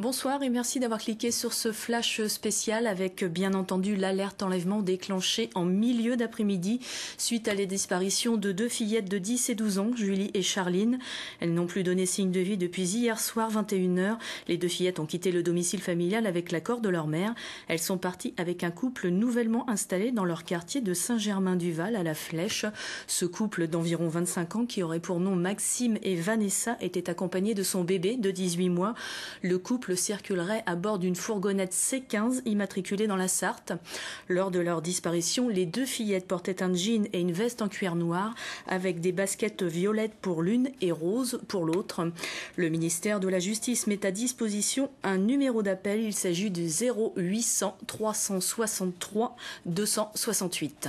Bonsoir et merci d'avoir cliqué sur ce flash spécial avec bien entendu l'alerte enlèvement déclenchée en milieu d'après-midi suite à les disparitions de deux fillettes de 10 et 12 ans, Julie et Charline. Elles n'ont plus donné signe de vie depuis hier soir 21h. Les deux fillettes ont quitté le domicile familial avec l'accord de leur mère. Elles sont parties avec un couple nouvellement installé dans leur quartier de Saint-Germain-du-Val à la Flèche. Ce couple d'environ 25 ans qui aurait pour nom Maxime et Vanessa était accompagné de son bébé de 18 mois. Le couple circulerait à bord d'une fourgonnette C15 immatriculée dans la Sarthe. Lors de leur disparition, les deux fillettes portaient un jean et une veste en cuir noir avec des baskets violettes pour l'une et roses pour l'autre. Le ministère de la Justice met à disposition un numéro d'appel. Il s'agit du 0800 363 268.